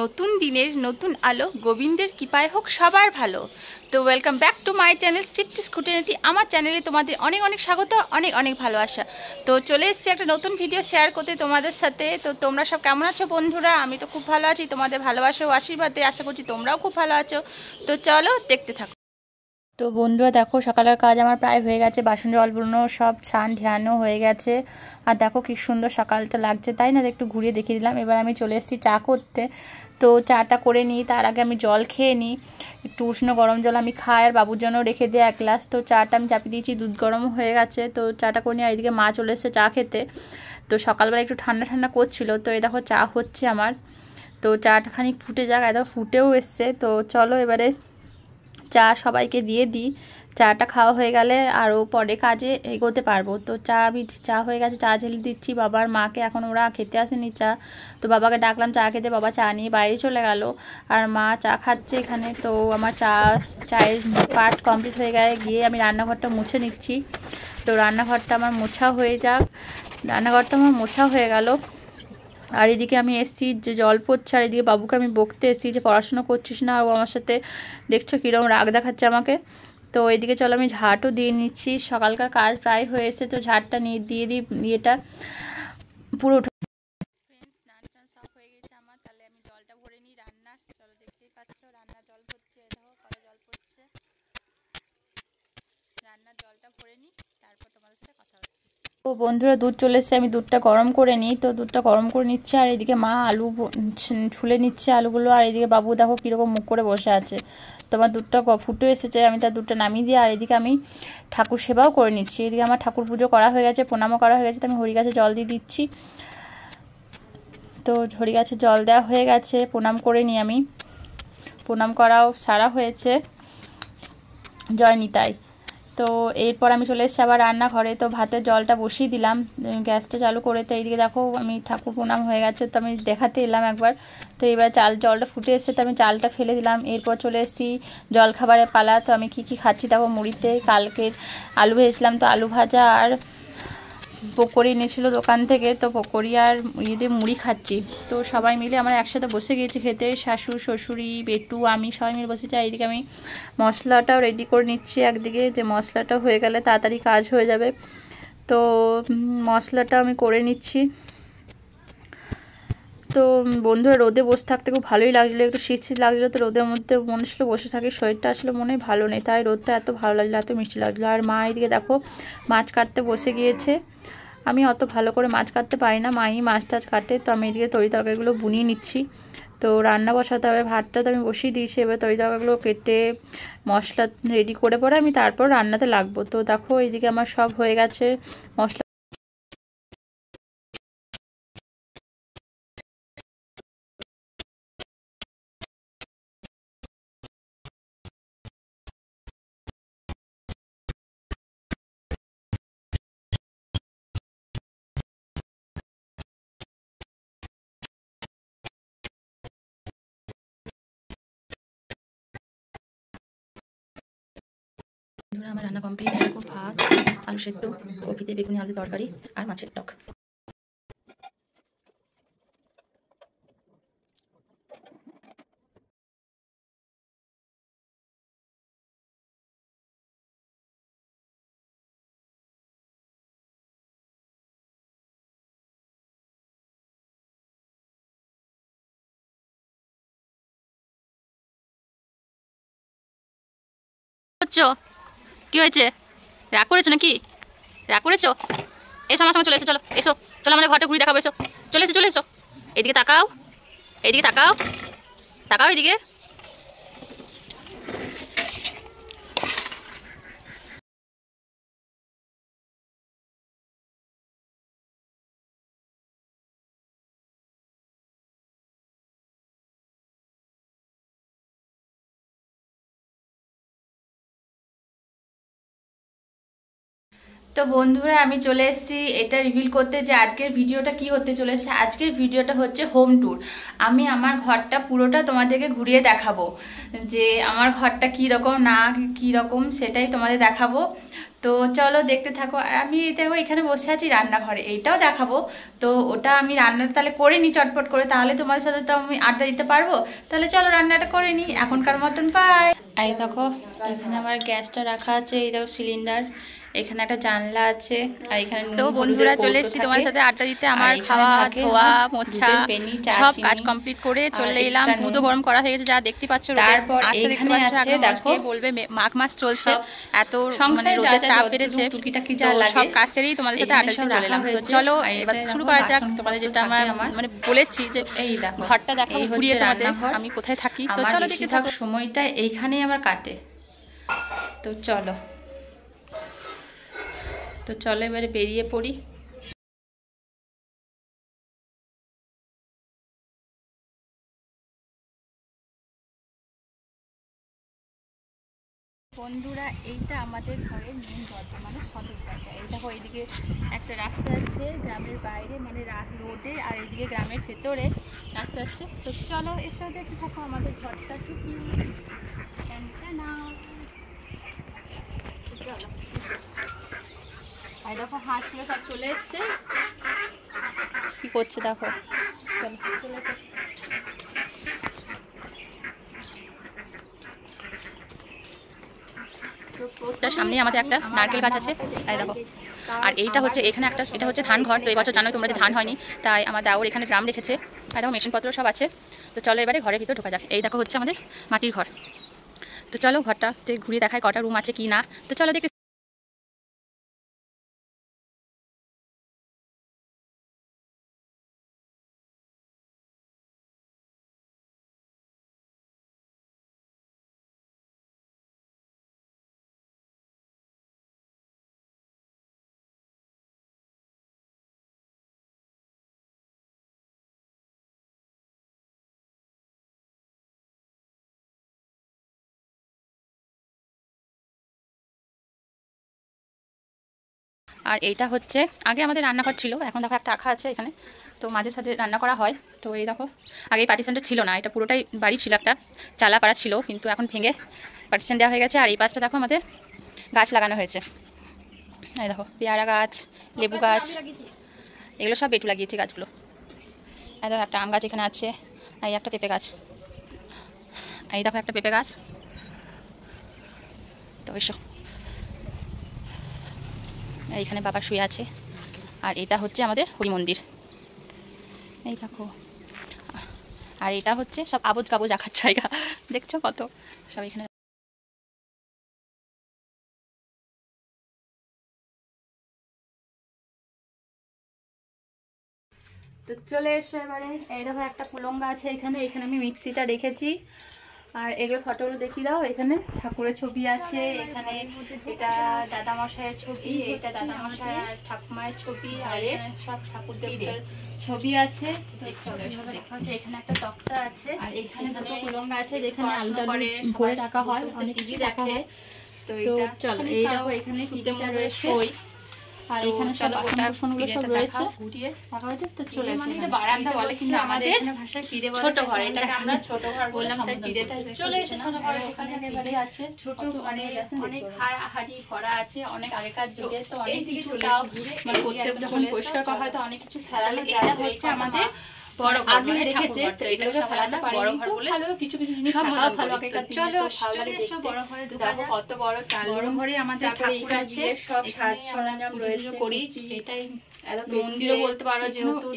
নতুন দিনের নতুন আলো গোবিন্দের কৃপায় হোক সবার ভালো তো welcome back to my channel স্ট্রিপটিস খুঁটিনাটি আমার চ্যানেলে তোমাদের অনেক অনেক স্বাগত অনেক অনেক ভালোবাসা তো চলে এসেছি একটা নতুন ভিডিও শেয়ার করতে তোমাদের সাথে তো তোমরা সব কেমন আছো বন্ধুরা আমি তো খুব ভালো আছি তোমাদের ভালোবাসা ও আশীর্বাদে আশা করছি তোমরাও খুব ভালো আছো তো চলো দেখতে থাকো তো বন্ধুরা দেখো সকালের কাজ আমার প্রায় হয়ে গেছে বাসন জলগুলো সব ছান ঢেয়ানো হয়ে গেছে আর দেখো কি সুন্দর সকালটা লাগছে তাই না একটু ঘুরিয়ে দেখিয়ে দিলাম এবার আমি চলে এসেছি চা করতে তো চাটা করে নিই তার আগে আমি জল খেয়ে নিই একটু উষ্ণ গরম জল আমি খাই আর বাবুর জন্য রেখে দিই এক গ্লাস তো চাটা আমি চাপিয়ে দিয়েছি দুধ গরম হয়ে গেছে তো চাটা করে নিয়ে এদিকে মা চলে এসছে চা খেতে তো সকালবেলা একটু ঠান্ডা ঠান্ডা করছিল তো এই দেখো চা হচ্ছে আমার তো চাটা খানিক ফুটে যাক এত ফুটেও এসছে তো চলো এবারে চা সবাইকে দিয়ে দিই চাটা খাওয়া হয়ে গেলে আরও পরে কাজে এগোতে পারবো তো চা আমি চা হয়ে গেছে চা ঝেলে দিচ্ছি বাবার মাকে এখন ওরা খেতে আসেনি চা তো বাবাকে ডাকলাম চা খেতে বাবা চা নিয়ে বাইরে চলে গেল আর মা চা খাচ্ছে এখানে তো আমার চা চায়ের পার্ট কমপ্লিট হয়ে গেলে গিয়ে আমি রান্নাঘরটা মুছে নিচ্ছি তো রান্নাঘরটা আমার মোছা হয়ে যাক রান্নাঘরটা আমার মোছা হয়ে গেল আর এদিকে আমি এসছি যে জল পড়ছে আর এদিকে বাবুকে আমি বকতে এসছি যে পড়াশুনো করছিস না ও আমার সাথে দেখছো কীরকম রাগ দেখাচ্ছে আমাকে তো এদিকে চলো আমি ঝাঁটও দিয়ে নিচ্ছি সকালকার কাজ প্রায় হয়েছে তো ঝাঁটটা নিয়ে দিয়ে দিই ইয়েটা পুরো তো বন্ধুরা দুধ চলে এসছে আমি দুধটা গরম করে নিই তো দুধটা গরম করে নিচ্ছে আর এদিকে মা আলু ছুলে নিচ্ছে আলুগুলো আর এদিকে বাবু দেখো কীরকম মুখ করে বসে আছে তো আমার দুধটা ফুটে এসেছে আমি তার দুধটা নামিয়ে দিয়ে আর এদিকে আমি ঠাকুর সেবাও করে নিচ্ছি এদিকে আমার ঠাকুর পুজো করা হয়ে গেছে প্রণামও করা হয়ে গেছে তো আমি হরি গাছে জল দিয়ে দিচ্ছি তো হরি গাছে জল দেওয়া হয়ে গেছে প্রণাম করে নিই আমি প্রণাম করাও সারা হয়েছে জয় নিতাই তো এরপর আমি চলে এসেছি আবার রান্নাঘরে তো ভাতের জলটা বসিয়ে দিলাম গ্যাসটা চালু করে তো এইদিকে দেখো আমি ঠাকুর প্রণাম হয়ে গেছে তো আমি দেখাতে এলাম একবার তো এবার চাল জলটা ফুটে এসছে তো আমি চালটা ফেলে দিলাম এরপর চলে এসেছি জলখাবারের পালা তো আমি কি কি খাচ্ছি দেখো মুড়িতে কালকের আলু ভেজেছিলাম তো আলু ভাজা আর পকোরি এনেছিল দোকান থেকে তো পকরি আর ইয়েদের মুড়ি খাচ্ছি তো সবাই মিলে আমরা একসাথে বসে গিয়েছি খেতে শাশুড় শ্বশুরি বেটু আমি সবাই মিলে বসেছি আর এদিকে আমি মশলাটাও রেডি করে নিচ্ছি একদিকে যে মশলাটা হয়ে গেলে তাড়াতাড়ি কাজ হয়ে যাবে তো মশলাটা আমি করে নিচ্ছি তো বন্ধুরা রোদে বসে থাকতে খুব ভালোই লাগছিলো একটু শীত শীত লাগছিলো তো রোদের মধ্যে মনে ছিল বসে থাকি শরীরটা আসলে মনে ভালো নেই তাই রোদটা এত ভালো লাগছিলো এত মিষ্টি লাগছিলো আর মা এদিকে দেখো মাছ কাটতে বসে গিয়েছে আমি অত ভালো করে মাছ কাটতে পারি না মাই মাছ টাছ কাটে তো আমি এদিকে তরি তরকারিগুলো বুনিয়ে নিচ্ছি তো রান্না বসাতে হবে ভাতটা তো আমি বসিয়ে দিয়েছি এবার তরি তরকারিগুলো কেটে মশলা রেডি করে পরে আমি তারপর রান্নাতে লাগবো তো দেখো এদিকে আমার সব হয়ে গেছে মশলা বন্ধুরা আমার রান্না কমপ্লিট খুব ভাত আলু সেদ্ধ কপিতে বেগুনি আলু তরকারি আর মাছের টক কি হয়েছে রাগ করেছো নাকি রাগ করেছো এসো আমার সঙ্গে চলে এসো চলো এসো চলো আমাদের ঘরটা ঘুরে দেখাবো এসো চলে এসো চলে এসো এদিকে তাকাও এদিকে তাকাও তাকাও এদিকে তো বন্ধুরা আমি চলে এসেছি এটা রিভিল করতে যে আজকের ভিডিওটা কি হতে চলেছে আজকের ভিডিওটা হচ্ছে হোম ট্যুর আমি আমার ঘরটা পুরোটা তোমাদেরকে ঘুরিয়ে দেখাবো যে আমার ঘরটা কি রকম না কি রকম সেটাই তোমাদের দেখাবো তো চলো দেখতে থাকো আর আমি দেখো এখানে বসে আছি রান্নাঘরে এইটাও দেখাবো তো ওটা আমি রান্নাটা তাহলে করে নিই চটপট করে তাহলে তোমাদের সাথে তো আমি আড্ডা দিতে পারবো তাহলে চলো রান্নাটা করে নিই এখনকার মতন পাই আর দেখো এখানে আমার গ্যাসটা রাখা আছে এই দেখো সিলিন্ডার এখানে একটা জানলা আছে আর এখানে তো বন্ধুরা চলে এসেছি তোমার সাথে আড্ডা দিতে আমার খাওয়া ধোয়া মোছা সব কাজ কমপ্লিট করে চলে এলাম দুধও গরম করা হয়ে গেছে যা দেখতে পাচ্ছ তারপর দেখতে পাচ্ছ দেখো বলবে মাঘ মাস চলছে এত মানে রোদের তাপ বেড়েছে টুকিটাকি যা লাগে সব কাছেরই তোমাদের সাথে আড্ডা দিতে চলে এলাম চলো এবার শুরু করা যাক তোমাদের যেটা আমার মানে বলেছি যে এই ঘরটা দেখো ঘুরিয়ে তোমাদের আমি কোথায় থাকি তো চলো দেখতে থাকো সময়টা এইখানেই আমার কাটে তো চলো তো চলো এবারে বেরিয়ে পড়ি বন্ধুরা এইটা আমাদের ঘরের মেন দরজা মানে সদর দরজা এই দেখো এইদিকে একটা রাস্তা আছে গ্রামের বাইরে মানে রোডে আর এইদিকে গ্রামের ভেতরে রাস্তা আছে তো চলো এসব দেখে থাকো আমাদের ঘরটা কি না সামনে আমাদের একটা নারকেল গাছ আছে তাই দেখো আর এইটা হচ্ছে এখানে একটা এটা হচ্ছে ধান ঘর তো এবছর জানো তোমরা যে ধান হয়নি তাই আমার দাওর এখানে ড্রাম রেখেছে তাই দেখো মেশিনপত্র সব আছে তো চলো এবারে ঘরের ভিতর ঢোকা যাক এই দেখো হচ্ছে আমাদের মাটির ঘর তো চলো ঘরটাতে ঘুরিয়ে দেখায় কটা রুম আছে কি না তো চলো দেখতে আর এইটা হচ্ছে আগে আমাদের রান্নাঘর ছিল এখন দেখো একটা আঁকা আছে এখানে তো মাঝে সাথে রান্না করা হয় তো এই দেখো আগে পার্টিশানটা ছিল না এটা পুরোটাই বাড়ি ছিল একটা চালা পাড়া ছিল কিন্তু এখন ভেঙে পার্টিশান দেওয়া হয়ে গেছে আর এই পাশটা দেখো আমাদের গাছ লাগানো হয়েছে এই দেখো পেয়ারা গাছ লেবু গাছ এগুলো সব বেটু লাগিয়েছি গাছগুলো এই দেখো একটা আম গাছ এখানে আছে এই একটা পেঁপে গাছ এই দেখো একটা পেঁপে গাছ তো এসো এইখানে এখানে বাবা শুয়ে আছে আর এটা হচ্ছে আমাদের হরি মন্দির এই দেখো আর এটা হচ্ছে সব আবজ কাবজ রাখার জায়গা দেখছো কত সব এখানে তো চলে এসো এবারে এই দেখো একটা কুলঙ্গা আছে এখানে এখানে আমি মিক্সিটা রেখেছি আর এগুলো ফটোগুলো দেখিয়ে দাও এখানে ঠাকুরের ছবি আছে এখানে এটা দাদামশাইয়ের ছবি এটা দাদামশাই আর ঠাকুমায়ের ছবি আর সব ঠাকুর দেবীদের ছবি আছে এখানে একটা তক্তা আছে আর এখানে দুটো কুলঙ্গা আছে যেখানে আলুটা ভরে রাখা হয় অনেক টিভি রাখা হয় তো চলো মানে এইটাও এখানে টিভিটা আর এখানে সব বাসন সব রয়েছে ছোট ঘর এটাকে আমরা ছোট ঘর বললাম তাই পিড়েটা চলে এসেছে ছোট ঘর ওখানে আছে ছোট মানে অনেক অনেক হাড়া ভরা আছে অনেক আগেকার যুগে মানে তো অনেক কিছু পরিষ্কার করা হয় অনেক কিছু ফেরালে এটা হচ্ছে আমাদের মন্দিরও বলতে পারো যেহেতু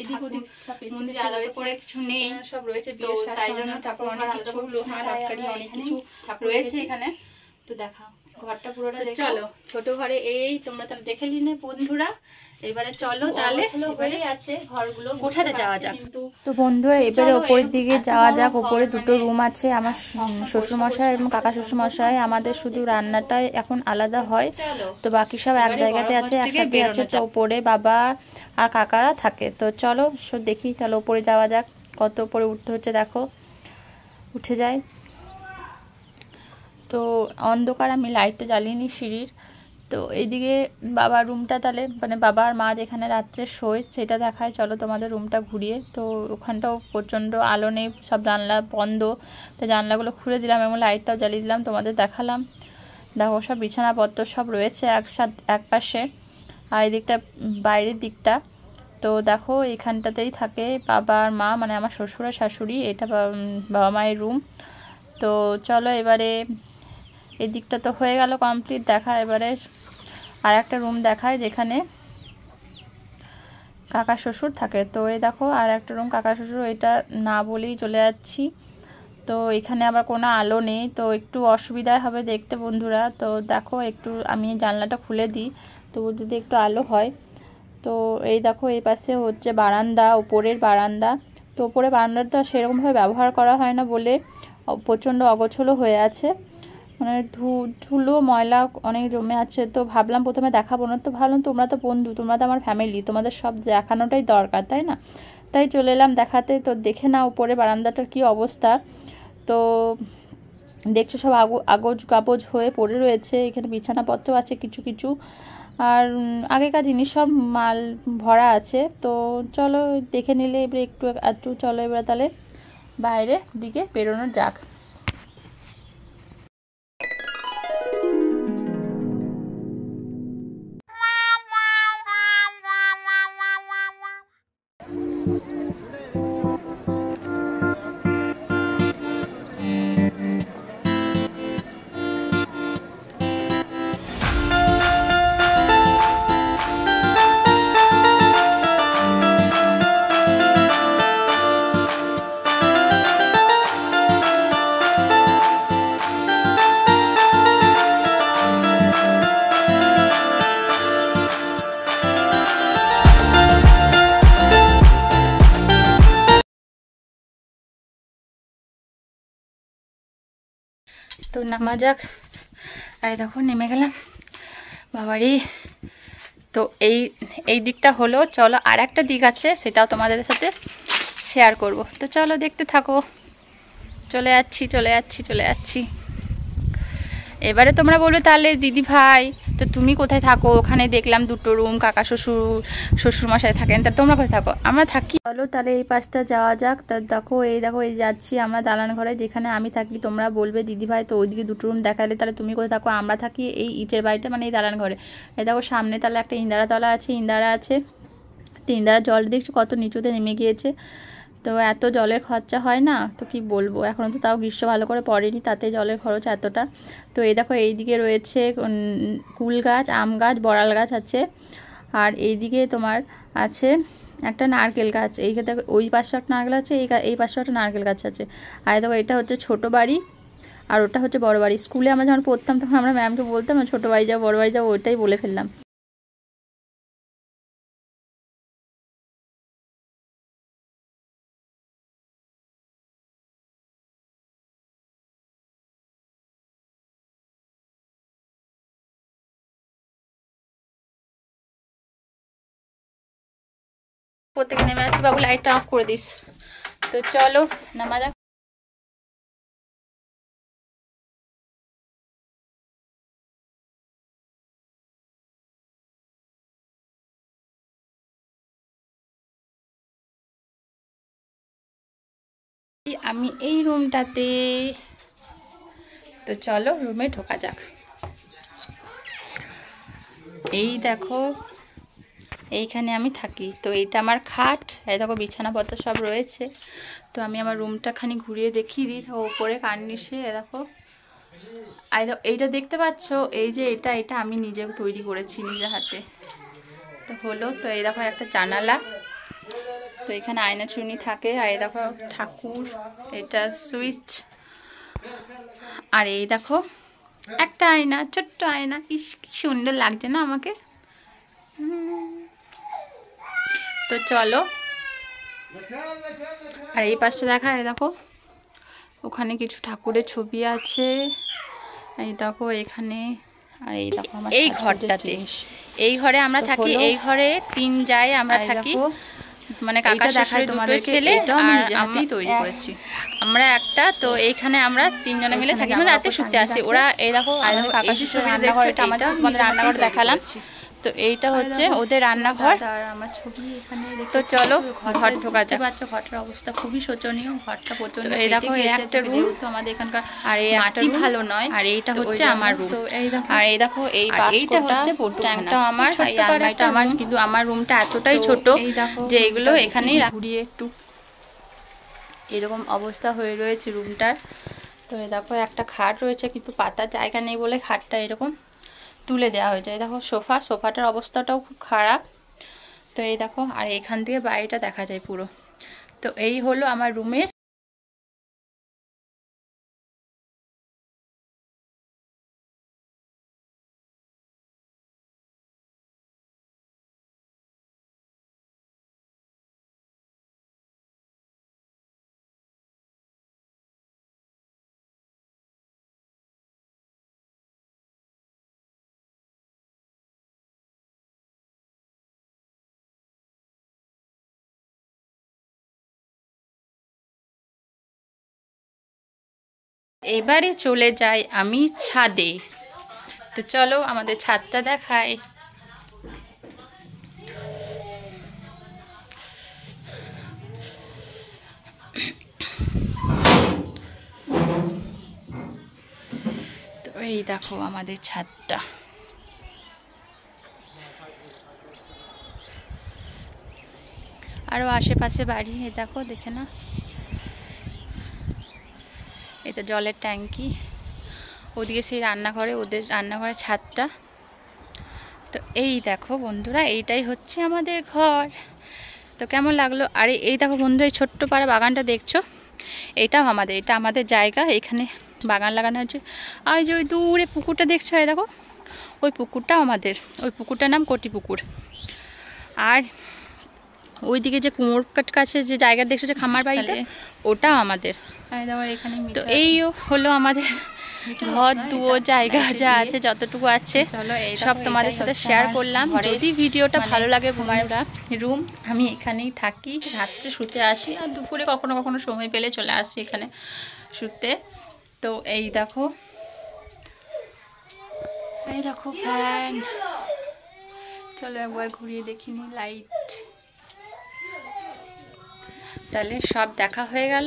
আলাদা করে কিছু নেই সব রয়েছে তাই জন্য ঠাকুর হ্যাঁ, অনেক কিছু অনেক কিছু রয়েছে এখানে তো দেখা ঘরটা পুরোটা চলো ছোট ঘরে এই তোমরা তাহলে দেখে নিলে বন্ধুরা তো বন্ধুরা এবারে ওপরের দিকে যাওয়া যাক দুটো মানে রুম আছে আমার শ্বশুরমশাই এবং কাকা শ্বশুরমশাই আমাদের শুধু রান্নাটা এখন আলাদা হয় তো বাকি সব এক জায়গাতে আছে একসাথে ওপরে বাবা আর কাকারা থাকে তো চলো দেখি তাহলে ওপরে যাওয়া যাক কত ওপরে উঠতে হচ্ছে দেখো উঠে যায় তো অন্ধকার আমি লাইটটা জ্বালিয়ে নি সিঁড়ির তো এইদিকে বাবার রুমটা তাহলে মানে বাবা আর মা যেখানে রাত্রে শোয় সেটা দেখায় চলো তোমাদের রুমটা ঘুরিয়ে তো ওখানটাও প্রচণ্ড আলো নেই সব জানলা বন্ধ তো জানলাগুলো খুলে দিলাম এবং লাইটটাও জ্বালিয়ে দিলাম তোমাদের দেখালাম দেখো সব বিছানাপত্র সব রয়েছে একসাথে এক পাশে আর এদিকটা বাইরের দিকটা তো দেখো এখানটাতেই থাকে বাবা আর মা মানে আমার শ্বশুর আর শাশুড়ি এটা বাবা মায়ের রুম তো চলো এবারে এই দিকটা তো হয়ে গেল কমপ্লিট দেখা এবারে আর একটা রুম দেখায় যেখানে কাকা শ্বশুর থাকে তো এই দেখো আর একটা রুম কাকা শ্বশুর এটা না বলেই চলে যাচ্ছি তো এখানে আবার কোনো আলো নেই তো একটু অসুবিধায় হবে দেখতে বন্ধুরা তো দেখো একটু আমি জানলাটা খুলে দিই তবু যদি একটু আলো হয় তো এই দেখো এই পাশে হচ্ছে বারান্দা ওপরের বারান্দা তো ওপরে বারান্দাটা সেরকমভাবে ব্যবহার করা হয় না বলে প্রচণ্ড অগোছলো হয়ে আছে মানে ধু ধুলো ময়লা অনেক জমে আছে তো ভাবলাম প্রথমে দেখাবো না তো ভাবলাম তোমরা তো বন্ধু তোমরা তো আমার ফ্যামিলি তোমাদের সব দেখানোটাই দরকার তাই না তাই চলে এলাম দেখাতে তো দেখে না উপরে বারান্দাটার কি অবস্থা তো দেখছো সব আগো আগজ কাগজ হয়ে পড়ে রয়েছে এখানে বিছানাপত্র আছে কিছু কিছু আর আগেকার জিনিস সব মাল ভরা আছে তো চলো দেখে নিলে এবারে একটু একটু চলো এবার তাহলে বাইরে দিকে বেরোনো যাক তো নামা যাক আর দেখো নেমে গেলাম বাবারি তো এই এই দিকটা হলো চলো আর একটা দিক আছে সেটাও তোমাদের সাথে শেয়ার করব তো চলো দেখতে থাকো চলে যাচ্ছি চলে যাচ্ছি চলে যাচ্ছি এবারে তোমরা বলবে তাহলে দিদি ভাই তো তুমি কোথায় থাকো ওখানে দেখলাম দুটো রুম কাকা শ্বশুর শ্বশুরমশাই থাকেন তা তোমরা কোথায় থাকো আমরা থাকি চলো তাহলে এই পাশটা যাওয়া যাক তা দেখো এই দেখো এই যাচ্ছি আমরা দালান ঘরে যেখানে আমি থাকি তোমরা বলবে দিদি ভাই তো ওইদিকে দুটো রুম দেখালে তাহলে তুমি কোথায় থাকো আমরা থাকি এই ইটের বাড়িতে মানে এই দালান ঘরে এ দেখো সামনে তাহলে একটা ইন্দারা তলা আছে ইন্দারা আছে ইন্দারা জল দেখছো কত নিচুতে নেমে গিয়েছে তো এত জলের খরচা হয় না তো কি বলবো এখন তো তাও গ্রীষ্ম ভালো করে পড়েনি তাতে জলের খরচ এতটা তো এই দেখো এইদিকে রয়েছে কুল গাছ আম গাছ বড়াল গাছ আছে আর এইদিকে তোমার আছে একটা নারকেল গাছ এই দেখো ওই পাশে একটা নারকেল আছে এই এই পাশে একটা নারকেল গাছ আছে আর দেখো এটা হচ্ছে ছোট বাড়ি আর ওটা হচ্ছে বড় বাড়ি স্কুলে আমরা যখন পড়তাম তখন আমরা ম্যামকে বলতাম ছোটো বাড়ি যাও বড় বাড়ি যাও ওইটাই বলে ফেললাম প্রত্যেকে নেমে আছে বাবু লাইটটা অফ করে দিস তো চলো নামা যাক আমি এই রুমটাতে তো চলো রুমে ঢোকা যাক এই দেখো এইখানে আমি থাকি তো এইটা আমার খাট এই দেখো বিছানাপত্র সব রয়েছে তো আমি আমার রুমটা খানি ঘুরিয়ে দেখিয়ে দিই ওপরে কার্নিশে এ দেখো এইটা দেখতে পাচ্ছ এই যে এটা এটা আমি নিজে তৈরি করেছি নিজের হাতে তো হলো তো এই দেখো একটা জানালা তো এখানে আয়না চুনি থাকে আর এই দেখো ঠাকুর এটা সুইচ আর এই দেখো একটা আয়না ছোট্ট আয়না কি সুন্দর লাগছে না আমাকে তো চলো আর এই পাশটা দেখা দেখো ওখানে কিছু ঠাকুরের ছবি আছে এই দেখো এখানে আর এই দেখো আমার এই ঘরটাতে এই ঘরে আমরা থাকি এই ঘরে তিন যাই আমরা থাকি মানে কাকা দেখা তোমাদের ছেলে আর আমি তৈরি হ্যাঁ। করেছি আমরা একটা তো এইখানে আমরা তিনজনে মিলে থাকি মানে রাতে শুতে আসি ওরা এই দেখো ছবি দেখো আমাদের রান্নাঘর দেখালাম তো এইটা হচ্ছে ওদের রান্নাঘর আমার তো চলো ঘর ঢোকা যাক অবস্থা খুবই শোচনীয় ঘরটা প্রচন্ড এই দেখো একটা রুম তো আমাদের এখানকার আর এই মাটি ভালো নয় আর এইটা হচ্ছে আমার রুম আর এই দেখো এই এইটা হচ্ছে ট্যাঙ্কটা আমার আলমারিটা আমার কিন্তু আমার রুমটা এতটাই ছোট যে এগুলো এখানেই ঘুরিয়ে একটু এরকম অবস্থা হয়ে রয়েছে রুমটার তো এই দেখো একটা খাট রয়েছে কিন্তু পাতার জায়গা নেই বলে খাটটা এরকম তুলে দেওয়া হয়েছে এই দেখো সোফা সোফাটার অবস্থাটাও খুব খারাপ তো এই দেখো আর এখান থেকে বাইরেটা দেখা যায় পুরো তো এই হলো আমার রুমের এবারে চলে যাই আমি ছাদে তো চলো আমাদের ছাদটা দেখায় তো এই দেখো আমাদের ছাদটা আরও আশেপাশে বাড়ি দেখো দেখে না এটা জলের ট্যাঙ্কি ওদিকে সেই রান্নাঘরে ওদের রান্নাঘরের ছাদটা তো এই দেখো বন্ধুরা এইটাই হচ্ছে আমাদের ঘর তো কেমন লাগলো আর এই দেখো বন্ধু এই ছোট্ট পাড়া বাগানটা দেখছো এটাও আমাদের এটা আমাদের জায়গা এখানে বাগান লাগানো হচ্ছে আর যে ওই দূরে পুকুরটা দেখছো এই দেখো ওই পুকুরটাও আমাদের ওই পুকুরটার নাম কটি পুকুর আর ওইদিকে যে কুমোর কাছে যে জায়গা দেখছো যে খামার বাড়িতে ওটাও আমাদের তো এই হলো আমাদের ঘর দুয়ো জায়গা যা আছে যতটুকু আছে সব তোমাদের সাথে শেয়ার করলাম যদি ভিডিওটা মানে ভালো লাগে বন্ধুরা রুম আমি এখানেই থাকি রাত্রে শুতে আসি আর দুপুরে কখনো কখনো সময় পেলে চলে আসি এখানে শুতে তো এই দেখো এই দেখো ফ্যান চলো একবার ঘুরিয়ে দেখিনি লাইট তাহলে সব দেখা হয়ে গেল